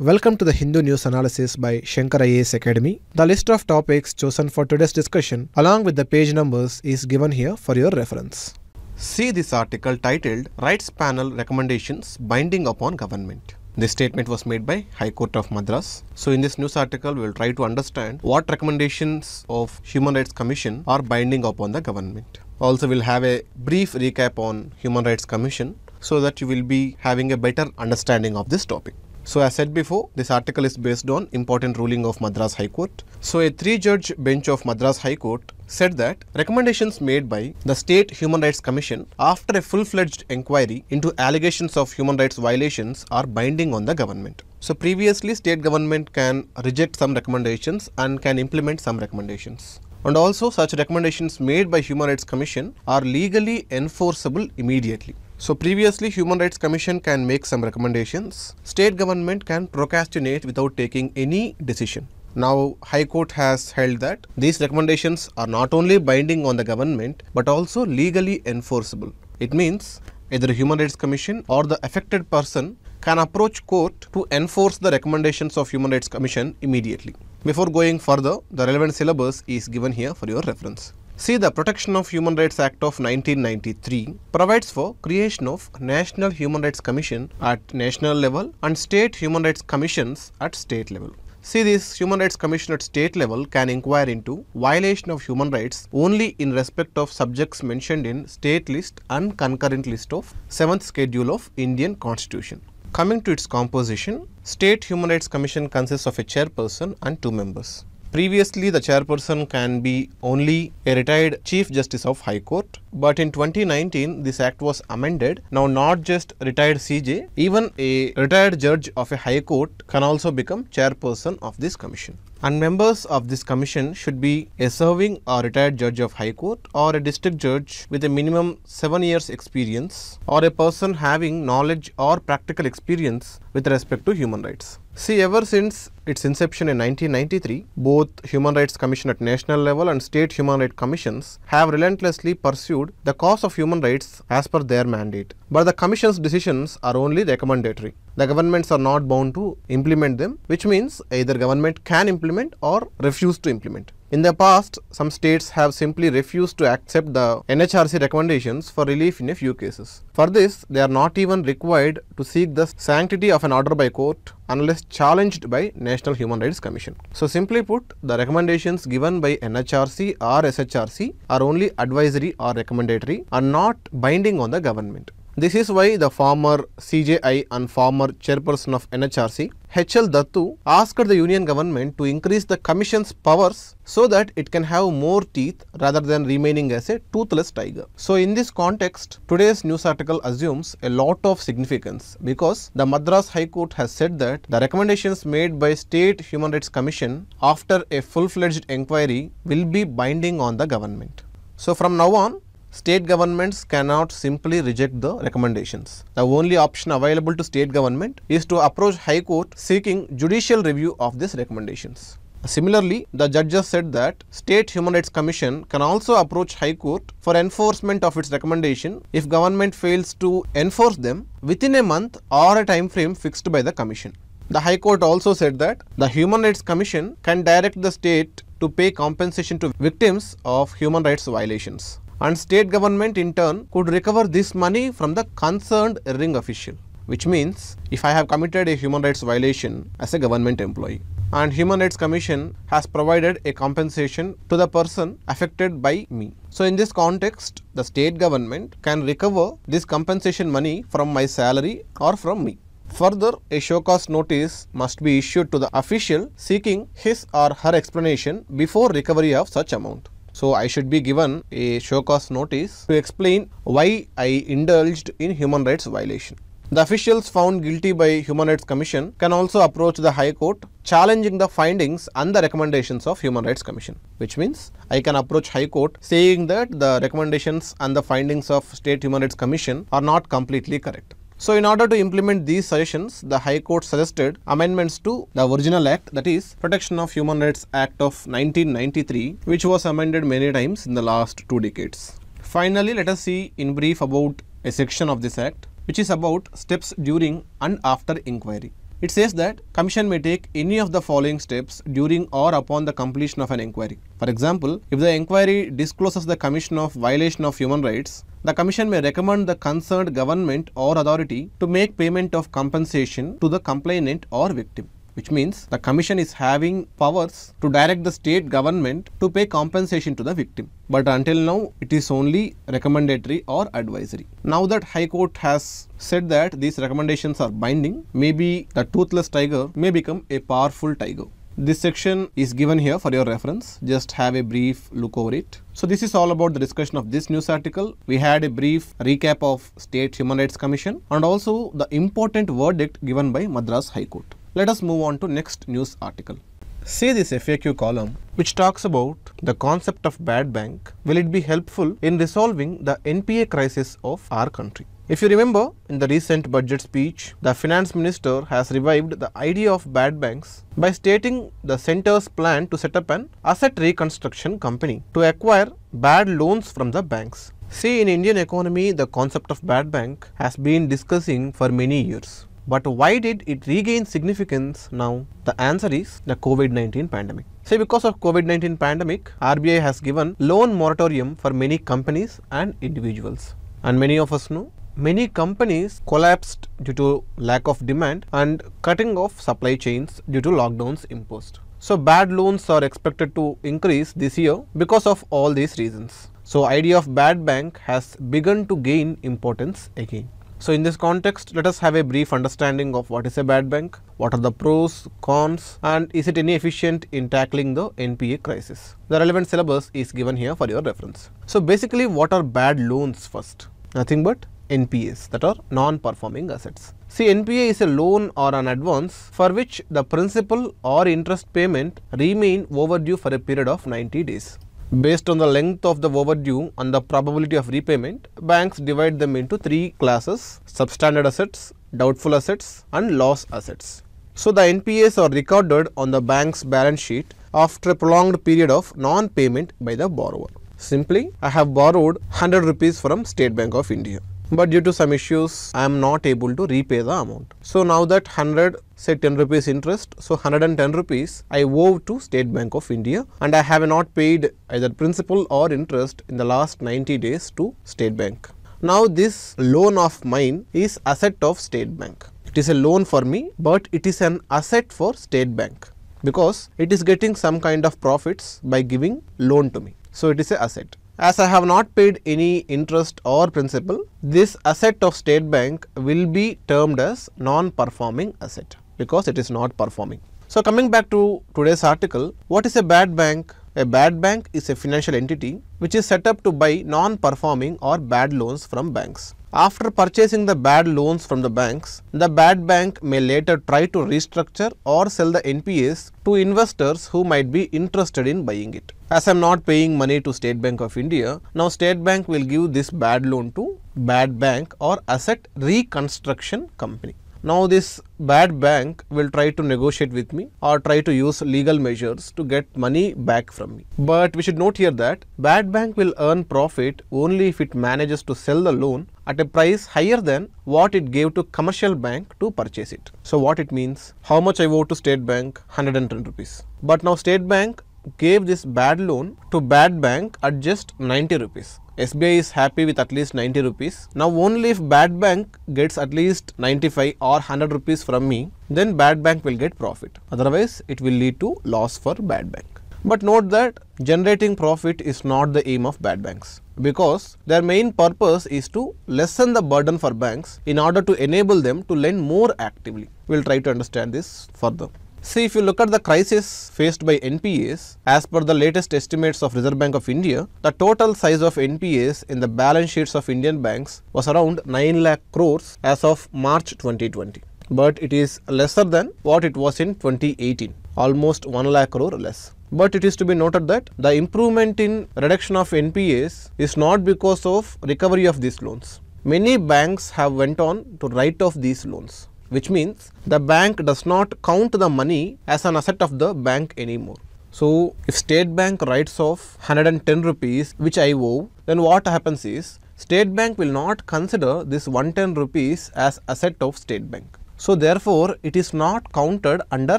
Welcome to the Hindu News Analysis by Shankar IAS Academy. The list of topics chosen for today's discussion along with the page numbers is given here for your reference. See this article titled Rights Panel Recommendations Binding Upon Government. This statement was made by High Court of Madras. So in this news article, we will try to understand what recommendations of Human Rights Commission are binding upon the government. Also, we'll have a brief recap on Human Rights Commission so that you will be having a better understanding of this topic. So as said before, this article is based on important ruling of Madras High Court. So a three-judge bench of Madras High Court said that recommendations made by the State Human Rights Commission after a full-fledged inquiry into allegations of human rights violations are binding on the government. So previously, state government can reject some recommendations and can implement some recommendations. And also, such recommendations made by Human Rights Commission are legally enforceable immediately. So previously Human Rights Commission can make some recommendations. State government can procrastinate without taking any decision. Now High Court has held that these recommendations are not only binding on the government but also legally enforceable. It means either Human Rights Commission or the affected person can approach court to enforce the recommendations of Human Rights Commission immediately. Before going further, the relevant syllabus is given here for your reference. See, the Protection of Human Rights Act of 1993 provides for creation of National Human Rights Commission at national level and State Human Rights Commissions at state level. See, this Human Rights Commission at state level can inquire into violation of human rights only in respect of subjects mentioned in state list and concurrent list of 7th schedule of Indian Constitution. Coming to its composition, State Human Rights Commission consists of a chairperson and two members. Previously, the chairperson can be only a retired Chief Justice of High Court, but in 2019, this act was amended. Now, not just retired CJ, even a retired judge of a High Court can also become chairperson of this commission and members of this commission should be a serving or retired judge of High Court or a district judge with a minimum 7 years experience or a person having knowledge or practical experience with respect to human rights. See, ever since its inception in 1993, both Human Rights Commission at national level and state human rights commissions have relentlessly pursued the cause of human rights as per their mandate. But the commission's decisions are only recommendatory. The governments are not bound to implement them, which means either government can implement or refuse to implement. In the past, some states have simply refused to accept the NHRC recommendations for relief in a few cases. For this, they are not even required to seek the sanctity of an order by court unless challenged by National Human Rights Commission. So simply put, the recommendations given by NHRC or SHRC are only advisory or recommendatory are not binding on the government. This is why the former CJI and former chairperson of NHRC, HL Dattu, asked the union government to increase the commission's powers so that it can have more teeth rather than remaining as a toothless tiger. So, in this context, today's news article assumes a lot of significance because the Madras High Court has said that the recommendations made by State Human Rights Commission after a full-fledged inquiry will be binding on the government. So, from now on, state governments cannot simply reject the recommendations. The only option available to state government is to approach High Court seeking judicial review of these recommendations. Similarly, the judges said that State Human Rights Commission can also approach High Court for enforcement of its recommendation if government fails to enforce them within a month or a time frame fixed by the Commission. The High Court also said that the Human Rights Commission can direct the state to pay compensation to victims of human rights violations and state government in turn could recover this money from the concerned ring official which means if I have committed a human rights violation as a government employee and Human Rights Commission has provided a compensation to the person affected by me. So in this context, the state government can recover this compensation money from my salary or from me. Further, a show cause notice must be issued to the official seeking his or her explanation before recovery of such amount. So, I should be given a show cause notice to explain why I indulged in human rights violation. The officials found guilty by Human Rights Commission can also approach the High Court challenging the findings and the recommendations of Human Rights Commission which means I can approach High Court saying that the recommendations and the findings of State Human Rights Commission are not completely correct. So, in order to implement these suggestions, the High Court suggested amendments to the original act that is Protection of Human Rights Act of 1993 which was amended many times in the last two decades. Finally, let us see in brief about a section of this act which is about steps during and after inquiry. It says that commission may take any of the following steps during or upon the completion of an inquiry. For example, if the inquiry discloses the commission of violation of human rights, the Commission may recommend the concerned government or authority to make payment of compensation to the complainant or victim which means the commission is having powers to direct the state government to pay compensation to the victim. But until now, it is only recommendatory or advisory. Now that High Court has said that these recommendations are binding, maybe the toothless tiger may become a powerful tiger. This section is given here for your reference. Just have a brief look over it. So this is all about the discussion of this news article. We had a brief recap of State Human Rights Commission and also the important verdict given by Madras High Court. Let us move on to next news article. See this FAQ column which talks about the concept of bad bank. Will it be helpful in resolving the NPA crisis of our country? If you remember, in the recent budget speech, the finance minister has revived the idea of bad banks by stating the center's plan to set up an asset reconstruction company to acquire bad loans from the banks. See, in Indian economy, the concept of bad bank has been discussing for many years. But why did it regain significance now? The answer is the COVID-19 pandemic. Say because of COVID-19 pandemic, RBI has given loan moratorium for many companies and individuals. And many of us know many companies collapsed due to lack of demand and cutting off supply chains due to lockdowns imposed. So bad loans are expected to increase this year because of all these reasons. So idea of bad bank has begun to gain importance again. So in this context, let us have a brief understanding of what is a bad bank, what are the pros, cons and is it any efficient in tackling the NPA crisis. The relevant syllabus is given here for your reference. So basically what are bad loans first? Nothing but NPAs that are non-performing assets. See NPA is a loan or an advance for which the principal or interest payment remain overdue for a period of 90 days. Based on the length of the overdue and the probability of repayment, banks divide them into three classes substandard assets, doubtful assets, and loss assets. So, the NPAs are recorded on the bank's balance sheet after a prolonged period of non payment by the borrower. Simply, I have borrowed 100 rupees from State Bank of India but due to some issues I am not able to repay the amount. So, now that 100 say 10 rupees interest. So, 110 rupees I owe to State Bank of India and I have not paid either principal or interest in the last 90 days to State Bank. Now, this loan of mine is asset of State Bank. It is a loan for me, but it is an asset for State Bank because it is getting some kind of profits by giving loan to me. So, it is a asset as I have not paid any interest or principal, this asset of State Bank will be termed as non-performing asset because it is not performing. So, coming back to today's article, what is a bad bank? A bad bank is a financial entity which is set up to buy non-performing or bad loans from banks. After purchasing the bad loans from the banks, the bad bank may later try to restructure or sell the NPAs to investors who might be interested in buying it. As I am not paying money to State Bank of India, now State Bank will give this bad loan to bad bank or asset reconstruction company. Now, this bad bank will try to negotiate with me or try to use legal measures to get money back from me. But we should note here that bad bank will earn profit only if it manages to sell the loan at a price higher than what it gave to commercial bank to purchase it. So, what it means? How much I owe to state bank? 110 rupees. But now state bank gave this bad loan to bad bank at just 90 rupees. SBI is happy with at least 90 rupees. Now only if bad bank gets at least 95 or 100 rupees from me, then bad bank will get profit. Otherwise, it will lead to loss for bad bank. But note that generating profit is not the aim of bad banks because their main purpose is to lessen the burden for banks in order to enable them to lend more actively. We will try to understand this further. See, if you look at the crisis faced by NPAs, as per the latest estimates of Reserve Bank of India, the total size of NPAs in the balance sheets of Indian banks was around 9 lakh crores as of March 2020. But it is lesser than what it was in 2018, almost 1 lakh crore less. But it is to be noted that the improvement in reduction of NPAs is not because of recovery of these loans. Many banks have went on to write off these loans which means the bank does not count the money as an asset of the bank anymore. So if state bank writes off 110 rupees which I owe then what happens is state bank will not consider this 110 rupees as asset of state bank. So therefore it is not counted under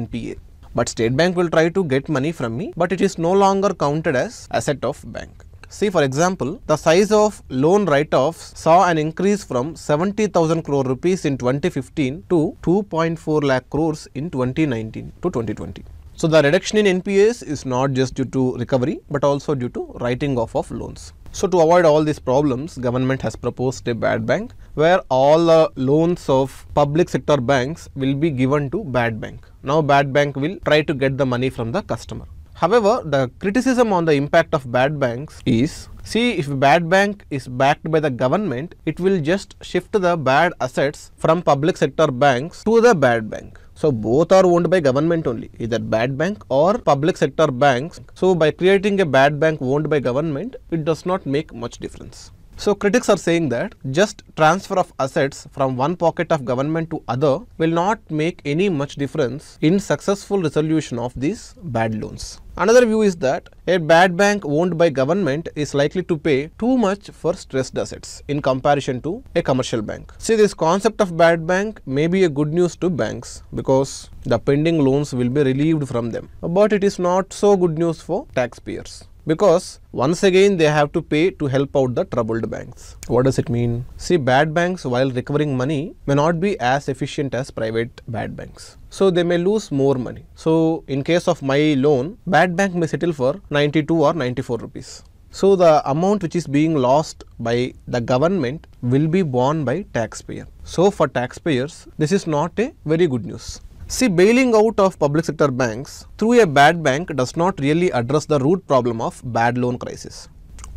NPA but state bank will try to get money from me but it is no longer counted as asset of bank. See for example, the size of loan write-offs saw an increase from 70,000 crore rupees in 2015 to 2.4 lakh crores in 2019 to 2020. So, the reduction in NPAs is not just due to recovery, but also due to writing off of loans. So, to avoid all these problems, government has proposed a bad bank where all the loans of public sector banks will be given to bad bank. Now, bad bank will try to get the money from the customer. However, the criticism on the impact of bad banks is see if bad bank is backed by the government, it will just shift the bad assets from public sector banks to the bad bank. So both are owned by government only, either bad bank or public sector banks. So by creating a bad bank owned by government, it does not make much difference. So critics are saying that just transfer of assets from one pocket of government to other will not make any much difference in successful resolution of these bad loans. Another view is that a bad bank owned by government is likely to pay too much for stressed assets in comparison to a commercial bank. See this concept of bad bank may be a good news to banks because the pending loans will be relieved from them but it is not so good news for taxpayers because once again they have to pay to help out the troubled banks. What does it mean? See, bad banks while recovering money may not be as efficient as private bad banks. So they may lose more money. So in case of my loan, bad bank may settle for 92 or 94 rupees. So the amount which is being lost by the government will be borne by taxpayer. So for taxpayers, this is not a very good news. See bailing out of public sector banks through a bad bank does not really address the root problem of bad loan crisis.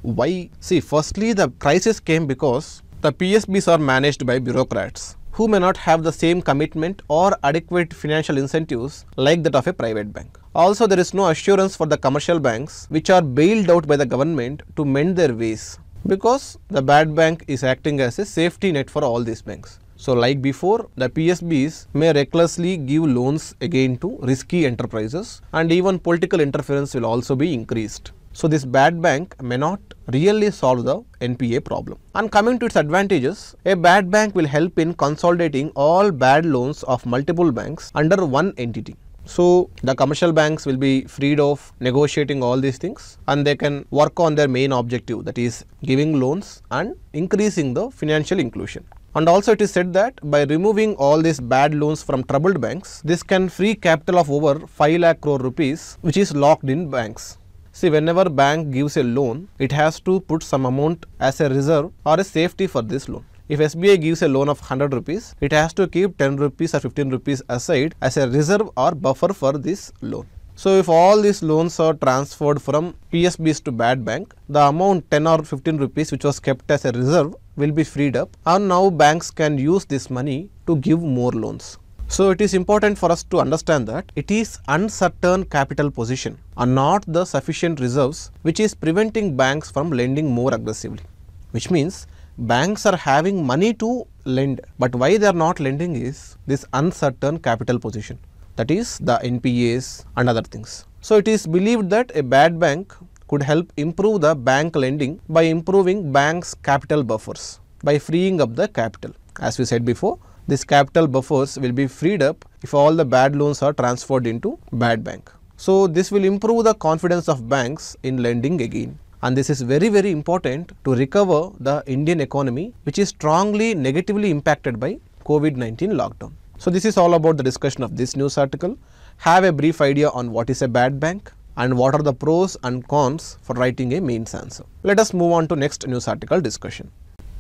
Why? See firstly the crisis came because the PSBs are managed by bureaucrats who may not have the same commitment or adequate financial incentives like that of a private bank. Also, there is no assurance for the commercial banks which are bailed out by the government to mend their ways because the bad bank is acting as a safety net for all these banks. So like before, the PSBs may recklessly give loans again to risky enterprises and even political interference will also be increased. So this bad bank may not really solve the NPA problem. And coming to its advantages, a bad bank will help in consolidating all bad loans of multiple banks under one entity. So the commercial banks will be freed of negotiating all these things and they can work on their main objective that is giving loans and increasing the financial inclusion. And also it is said that by removing all these bad loans from troubled banks, this can free capital of over 5 lakh crore rupees which is locked in banks. See whenever bank gives a loan, it has to put some amount as a reserve or a safety for this loan. If SBI gives a loan of 100 rupees, it has to keep 10 rupees or 15 rupees aside as a reserve or buffer for this loan. So if all these loans are transferred from PSBs to bad bank, the amount 10 or 15 rupees which was kept as a reserve will be freed up and now banks can use this money to give more loans. So it is important for us to understand that it is uncertain capital position and not the sufficient reserves which is preventing banks from lending more aggressively. Which means banks are having money to lend but why they are not lending is this uncertain capital position that is the NPAs and other things. So it is believed that a bad bank could help improve the bank lending by improving banks capital buffers by freeing up the capital. As we said before, this capital buffers will be freed up if all the bad loans are transferred into bad bank. So, this will improve the confidence of banks in lending again and this is very very important to recover the Indian economy which is strongly negatively impacted by COVID-19 lockdown. So, this is all about the discussion of this news article. Have a brief idea on what is a bad bank, and what are the pros and cons for writing a means answer. Let us move on to next news article discussion.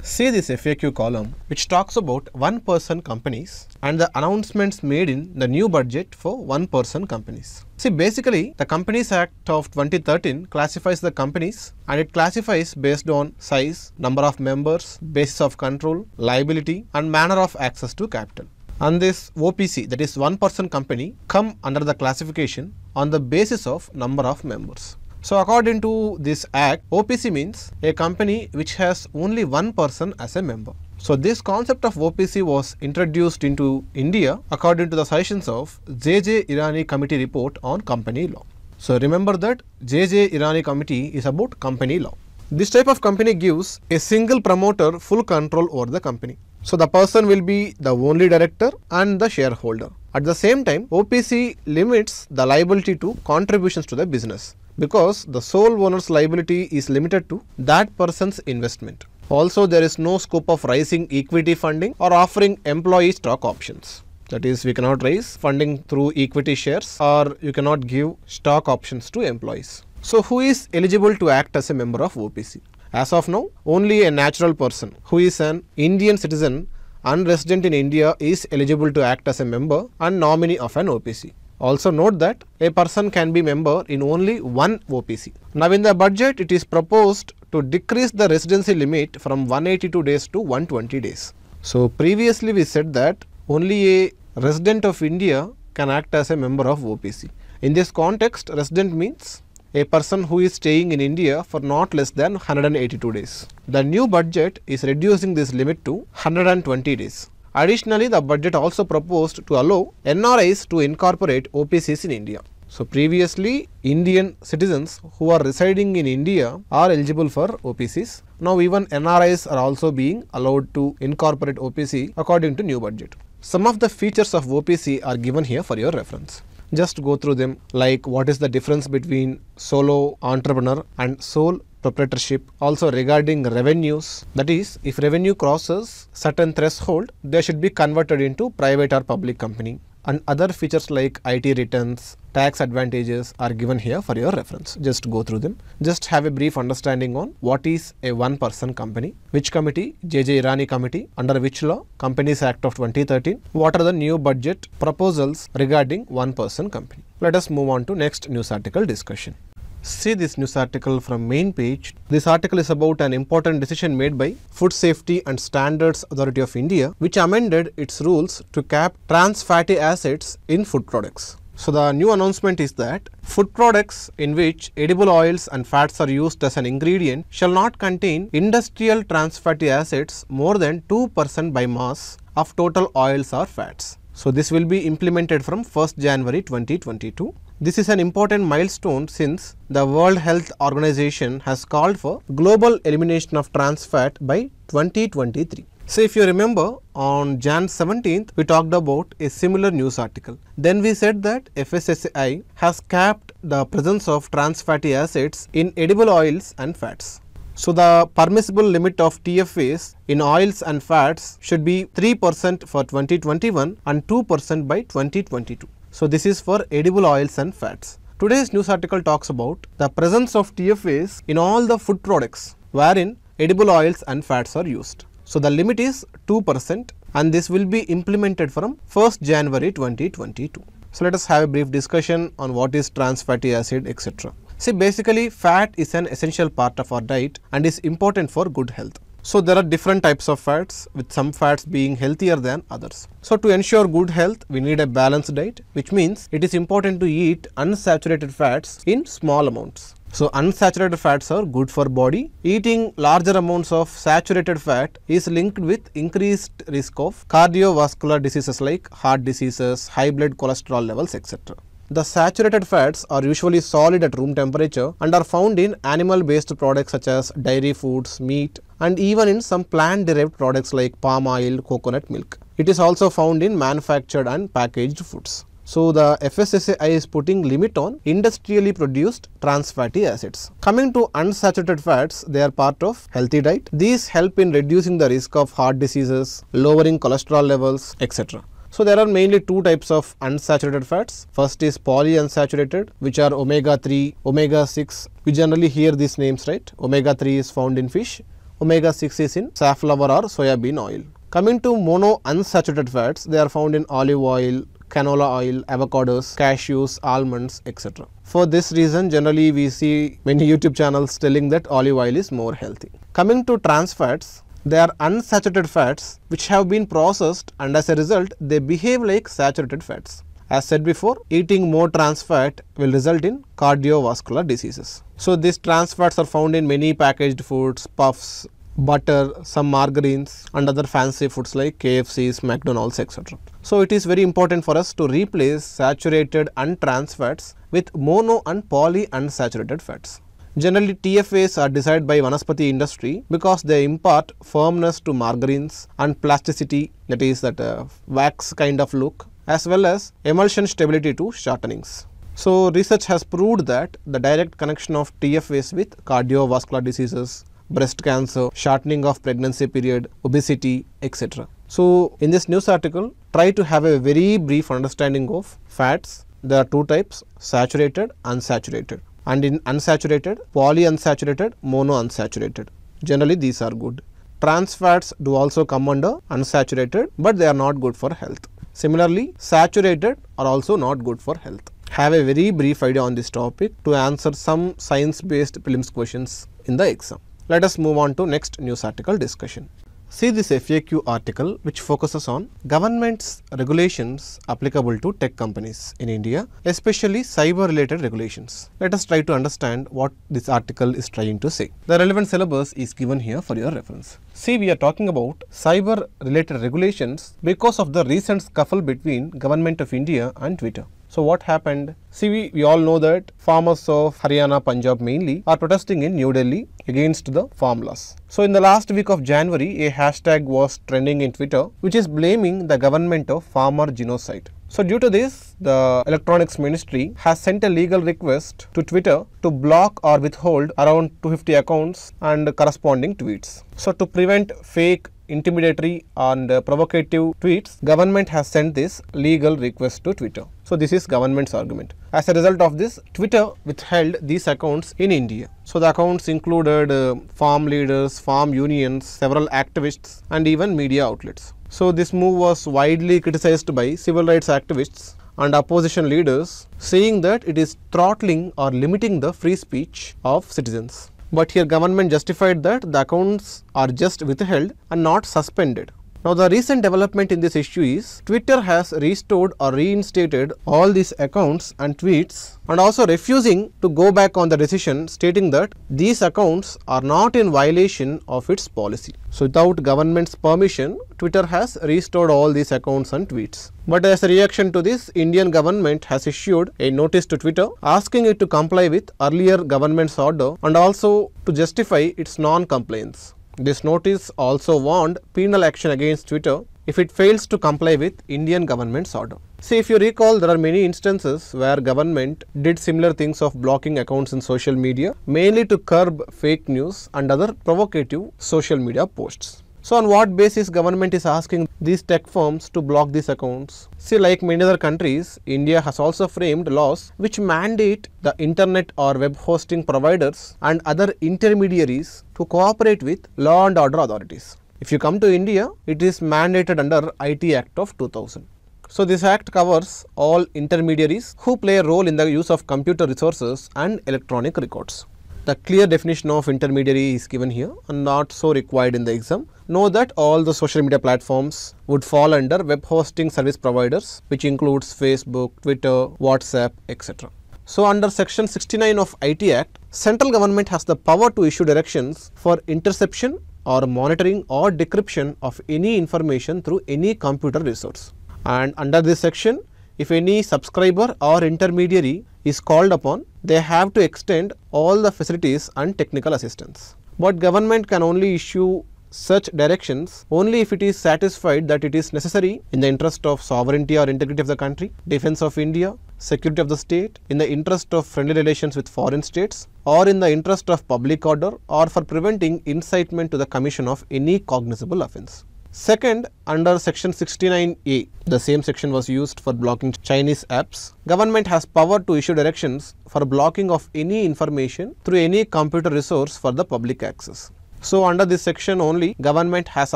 See this FAQ column which talks about one person companies and the announcements made in the new budget for one person companies. See basically the Companies Act of 2013 classifies the companies and it classifies based on size, number of members, basis of control, liability and manner of access to capital. And this OPC that is one person company come under the classification on the basis of number of members. So, according to this act, OPC means a company which has only one person as a member. So, this concept of OPC was introduced into India according to the suggestions of J.J. Irani Committee report on company law. So, remember that J.J. Irani Committee is about company law. This type of company gives a single promoter full control over the company. So, the person will be the only director and the shareholder. At the same time, OPC limits the liability to contributions to the business because the sole owner's liability is limited to that person's investment. Also, there is no scope of raising equity funding or offering employee stock options. That is, we cannot raise funding through equity shares or you cannot give stock options to employees. So, who is eligible to act as a member of OPC? As of now, only a natural person who is an Indian citizen unresident in India is eligible to act as a member and nominee of an OPC. Also note that a person can be member in only one OPC. Now in the budget, it is proposed to decrease the residency limit from 182 days to 120 days. So previously we said that only a resident of India can act as a member of OPC. In this context, resident means a person who is staying in India for not less than 182 days. The new budget is reducing this limit to 120 days. Additionally, the budget also proposed to allow NRIs to incorporate OPCs in India. So previously, Indian citizens who are residing in India are eligible for OPCs. Now even NRIs are also being allowed to incorporate OPC according to new budget. Some of the features of OPC are given here for your reference just go through them like what is the difference between solo entrepreneur and sole proprietorship also regarding revenues that is if revenue crosses certain threshold they should be converted into private or public company and other features like IT returns, tax advantages are given here for your reference. Just go through them. Just have a brief understanding on what is a one-person company, which committee, J.J. Irani committee, under which law, Companies Act of 2013, what are the new budget proposals regarding one-person company. Let us move on to next news article discussion see this news article from main page. This article is about an important decision made by Food Safety and Standards Authority of India which amended its rules to cap trans fatty acids in food products. So the new announcement is that food products in which edible oils and fats are used as an ingredient shall not contain industrial trans fatty acids more than 2% by mass of total oils or fats. So this will be implemented from 1st January 2022. This is an important milestone since the World Health Organization has called for global elimination of trans fat by 2023. So, if you remember on Jan 17th, we talked about a similar news article. Then we said that FSSAI has capped the presence of trans fatty acids in edible oils and fats. So, the permissible limit of TFAs in oils and fats should be 3% for 2021 and 2% by 2022. So, this is for edible oils and fats. Today's news article talks about the presence of TFAs in all the food products wherein edible oils and fats are used. So, the limit is 2% and this will be implemented from 1st January 2022. So, let us have a brief discussion on what is trans fatty acid etc. See basically fat is an essential part of our diet and is important for good health. So, there are different types of fats with some fats being healthier than others. So, to ensure good health we need a balanced diet which means it is important to eat unsaturated fats in small amounts. So unsaturated fats are good for body. Eating larger amounts of saturated fat is linked with increased risk of cardiovascular diseases like heart diseases, high blood cholesterol levels etc. The saturated fats are usually solid at room temperature and are found in animal-based products such as dairy foods, meat, and even in some plant-derived products like palm oil, coconut milk. It is also found in manufactured and packaged foods. So the FSSAI is putting limit on industrially produced trans fatty acids. Coming to unsaturated fats, they are part of healthy diet. These help in reducing the risk of heart diseases, lowering cholesterol levels, etc. So there are mainly two types of unsaturated fats. First is polyunsaturated, which are omega-3, omega-6. We generally hear these names, right? Omega-3 is found in fish, omega-6 is in safflower or soya bean oil. Coming to monounsaturated fats, they are found in olive oil, canola oil, avocados, cashews, almonds, etc. For this reason, generally we see many YouTube channels telling that olive oil is more healthy. Coming to trans fats, they are unsaturated fats which have been processed and as a result they behave like saturated fats. As said before, eating more trans fat will result in cardiovascular diseases. So these trans fats are found in many packaged foods, puffs, butter, some margarines and other fancy foods like KFCs, McDonald's etc. So it is very important for us to replace saturated and trans fats with mono and polyunsaturated fats. Generally, TFAs are desired by vanaspati industry because they impart firmness to margarines and plasticity that is that uh, wax kind of look as well as emulsion stability to shortenings. So, research has proved that the direct connection of TFAs with cardiovascular diseases, breast cancer, shortening of pregnancy period, obesity, etc. So, in this news article, try to have a very brief understanding of fats. There are two types, saturated, unsaturated and in unsaturated, polyunsaturated, monounsaturated. Generally these are good. Trans fats do also come under unsaturated but they are not good for health. Similarly, saturated are also not good for health. Have a very brief idea on this topic to answer some science based prelims questions in the exam. Let us move on to next news article discussion. See this FAQ article which focuses on government's regulations applicable to tech companies in India, especially cyber related regulations. Let us try to understand what this article is trying to say. The relevant syllabus is given here for your reference. See we are talking about cyber related regulations because of the recent scuffle between government of India and Twitter. So what happened? See, we, we all know that farmers of Haryana, Punjab mainly are protesting in New Delhi against the farm laws. So in the last week of January, a hashtag was trending in Twitter which is blaming the government of farmer genocide. So due to this, the electronics ministry has sent a legal request to Twitter to block or withhold around 250 accounts and corresponding tweets. So to prevent fake intimidatory and uh, provocative tweets, government has sent this legal request to Twitter. So, this is government's argument. As a result of this, Twitter withheld these accounts in India. So, the accounts included uh, farm leaders, farm unions, several activists and even media outlets. So, this move was widely criticized by civil rights activists and opposition leaders saying that it is throttling or limiting the free speech of citizens but here government justified that the accounts are just withheld and not suspended. Now, the recent development in this issue is Twitter has restored or reinstated all these accounts and tweets and also refusing to go back on the decision stating that these accounts are not in violation of its policy. So, without government's permission, Twitter has restored all these accounts and tweets. But as a reaction to this, Indian government has issued a notice to Twitter asking it to comply with earlier government's order and also to justify its non-compliance. This notice also warned penal action against Twitter if it fails to comply with Indian government's order. See, if you recall, there are many instances where government did similar things of blocking accounts in social media, mainly to curb fake news and other provocative social media posts. So on what basis government is asking these tech firms to block these accounts? See like many other countries, India has also framed laws which mandate the internet or web hosting providers and other intermediaries to cooperate with law and order authorities. If you come to India, it is mandated under IT Act of 2000. So this act covers all intermediaries who play a role in the use of computer resources and electronic records the clear definition of intermediary is given here and not so required in the exam. Know that all the social media platforms would fall under web hosting service providers which includes Facebook, Twitter, WhatsApp, etc. So, under section 69 of IT Act, central government has the power to issue directions for interception or monitoring or decryption of any information through any computer resource. And under this section, if any subscriber or intermediary is called upon they have to extend all the facilities and technical assistance. But government can only issue such directions only if it is satisfied that it is necessary in the interest of sovereignty or integrity of the country, defense of India, security of the state, in the interest of friendly relations with foreign states or in the interest of public order or for preventing incitement to the commission of any cognizable offence. Second, under section 69A, the same section was used for blocking Chinese apps. Government has power to issue directions for blocking of any information through any computer resource for the public access. So under this section only, government has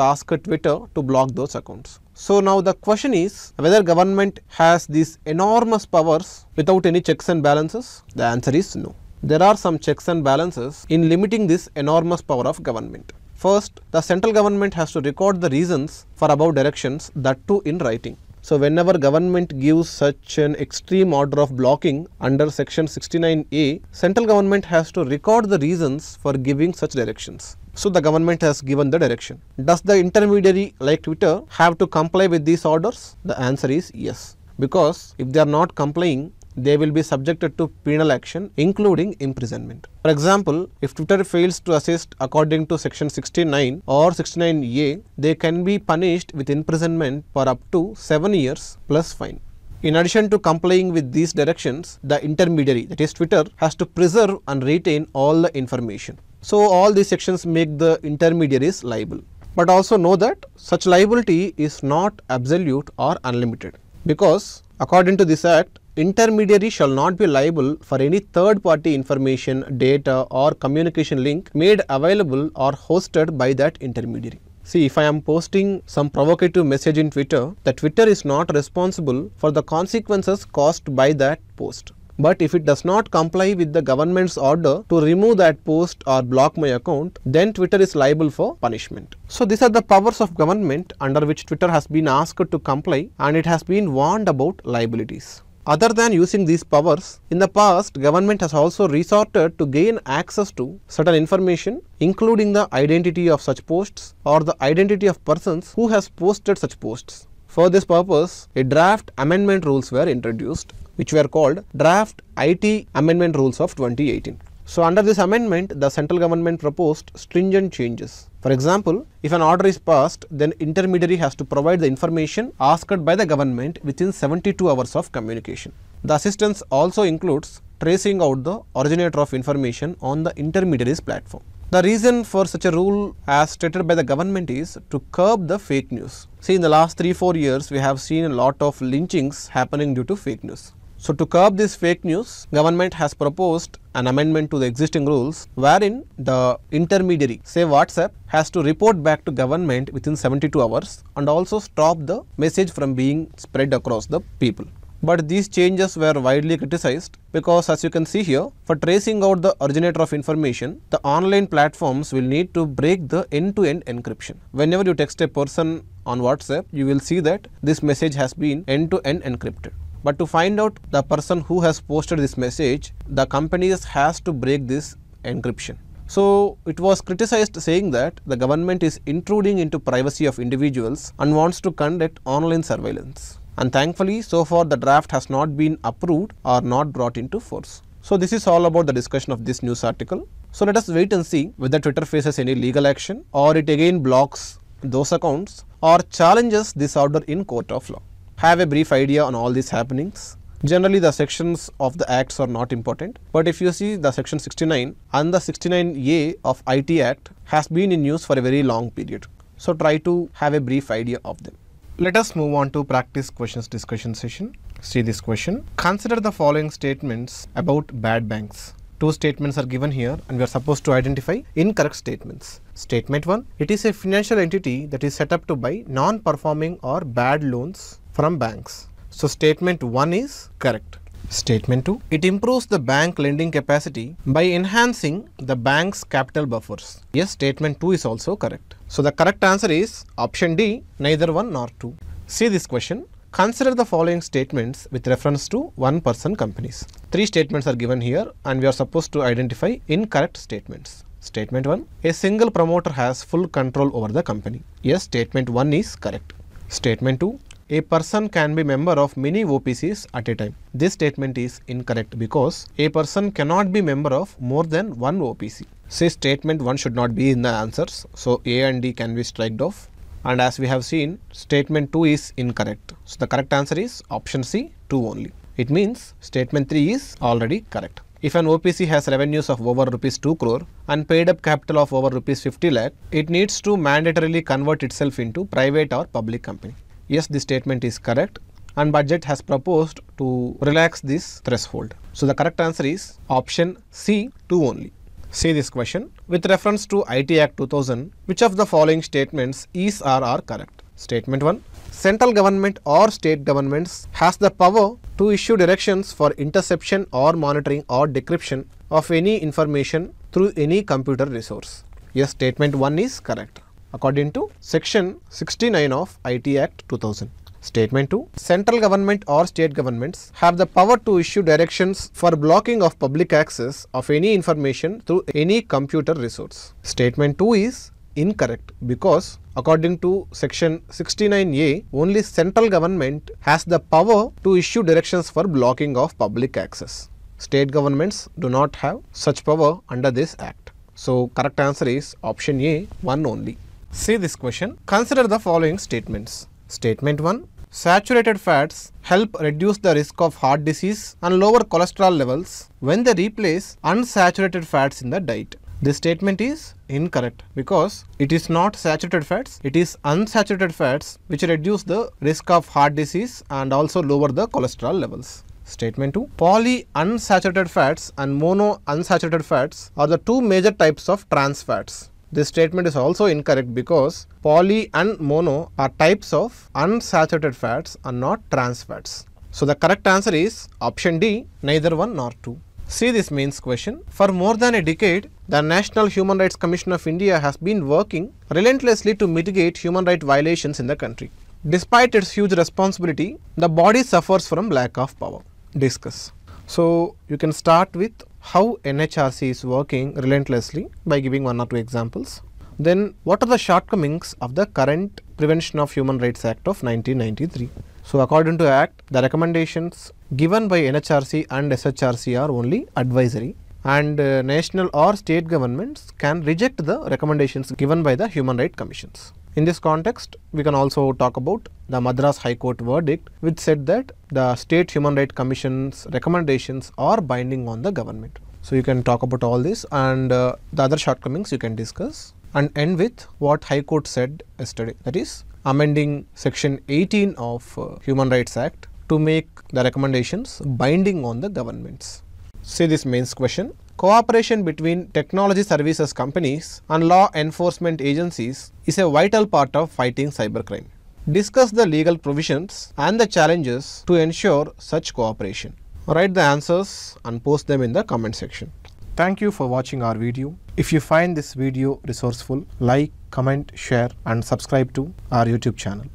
asked Twitter to block those accounts. So now the question is whether government has these enormous powers without any checks and balances? The answer is no. There are some checks and balances in limiting this enormous power of government. First, the central government has to record the reasons for above directions, that too in writing. So, whenever government gives such an extreme order of blocking under section 69A, central government has to record the reasons for giving such directions. So, the government has given the direction. Does the intermediary like Twitter have to comply with these orders? The answer is yes because if they are not complying they will be subjected to penal action including imprisonment. For example, if Twitter fails to assist according to section 69 or 69A, they can be punished with imprisonment for up to 7 years plus fine. In addition to complying with these directions, the intermediary that is Twitter has to preserve and retain all the information. So all these sections make the intermediaries liable. But also know that such liability is not absolute or unlimited because according to this act intermediary shall not be liable for any third-party information, data or communication link made available or hosted by that intermediary. See, if I am posting some provocative message in Twitter, the Twitter is not responsible for the consequences caused by that post. But if it does not comply with the government's order to remove that post or block my account, then Twitter is liable for punishment. So these are the powers of government under which Twitter has been asked to comply and it has been warned about liabilities. Other than using these powers, in the past government has also resorted to gain access to certain information including the identity of such posts or the identity of persons who has posted such posts. For this purpose, a draft amendment rules were introduced which were called Draft IT Amendment Rules of 2018. So, under this amendment the central government proposed stringent changes. For example, if an order is passed then intermediary has to provide the information asked by the government within 72 hours of communication. The assistance also includes tracing out the originator of information on the intermediary's platform. The reason for such a rule as stated by the government is to curb the fake news. See in the last 3-4 years we have seen a lot of lynchings happening due to fake news. So, to curb this fake news, government has proposed an amendment to the existing rules wherein the intermediary, say WhatsApp, has to report back to government within 72 hours and also stop the message from being spread across the people. But these changes were widely criticized because as you can see here, for tracing out the originator of information, the online platforms will need to break the end-to-end -end encryption. Whenever you text a person on WhatsApp, you will see that this message has been end to -end encrypted. But to find out the person who has posted this message, the company has to break this encryption. So it was criticized saying that the government is intruding into privacy of individuals and wants to conduct online surveillance. And thankfully, so far the draft has not been approved or not brought into force. So this is all about the discussion of this news article. So let us wait and see whether Twitter faces any legal action or it again blocks those accounts or challenges this order in court of law have a brief idea on all these happenings. Generally, the sections of the acts are not important, but if you see the section 69 and the 69A of IT Act has been in use for a very long period. So, try to have a brief idea of them. Let us move on to practice questions discussion session. See this question. Consider the following statements about bad banks. Two statements are given here and we are supposed to identify incorrect statements. Statement 1. It is a financial entity that is set up to buy non-performing or bad loans from banks. So statement 1 is correct. Statement 2. It improves the bank lending capacity by enhancing the bank's capital buffers. Yes, statement 2 is also correct. So the correct answer is option D, neither 1 nor 2. See this question. Consider the following statements with reference to one-person companies. Three statements are given here and we are supposed to identify incorrect statements. Statement 1. A single promoter has full control over the company. Yes, statement 1 is correct. Statement 2 a person can be member of many OPCs at a time. This statement is incorrect because a person cannot be member of more than one OPC. Say statement 1 should not be in the answers, so A and D can be striked off. And as we have seen, statement 2 is incorrect. So the correct answer is option C, 2 only. It means statement 3 is already correct. If an OPC has revenues of over rupees 2 crore and paid up capital of over rupees 50 lakh, it needs to mandatorily convert itself into private or public company yes the statement is correct and budget has proposed to relax this threshold. So the correct answer is option C 2 only. See this question with reference to IT Act 2000 which of the following statements is or are correct. Statement 1 Central government or state governments has the power to issue directions for interception or monitoring or decryption of any information through any computer resource. Yes, statement 1 is correct according to section 69 of IT Act 2000. Statement 2. Central government or state governments have the power to issue directions for blocking of public access of any information through any computer resource. Statement 2 is incorrect because according to section 69A only central government has the power to issue directions for blocking of public access. State governments do not have such power under this act. So correct answer is option A 1 only. See this question. Consider the following statements. Statement 1. Saturated fats help reduce the risk of heart disease and lower cholesterol levels when they replace unsaturated fats in the diet. This statement is incorrect because it is not saturated fats, it is unsaturated fats which reduce the risk of heart disease and also lower the cholesterol levels. Statement 2. Polyunsaturated fats and monounsaturated fats are the two major types of trans fats. This statement is also incorrect because poly and mono are types of unsaturated fats and not trans fats. So the correct answer is option D, neither one nor two. See this means question. For more than a decade, the National Human Rights Commission of India has been working relentlessly to mitigate human rights violations in the country. Despite its huge responsibility, the body suffers from lack of power. Discuss. So you can start with how NHRC is working relentlessly by giving one or two examples. Then what are the shortcomings of the current Prevention of Human Rights Act of 1993? So according to Act, the recommendations given by NHRC and SHRC are only advisory and uh, national or state governments can reject the recommendations given by the Human Rights Commissions. In this context, we can also talk about the Madras High Court verdict which said that the State Human Rights Commission's recommendations are binding on the government. So you can talk about all this and uh, the other shortcomings you can discuss and end with what High Court said yesterday that is amending section 18 of uh, Human Rights Act to make the recommendations binding on the governments. See this main question Cooperation between technology services companies and law enforcement agencies is a vital part of fighting cybercrime. Discuss the legal provisions and the challenges to ensure such cooperation. Write the answers and post them in the comment section. Thank you for watching our video. If you find this video resourceful, like, comment, share and subscribe to our YouTube channel.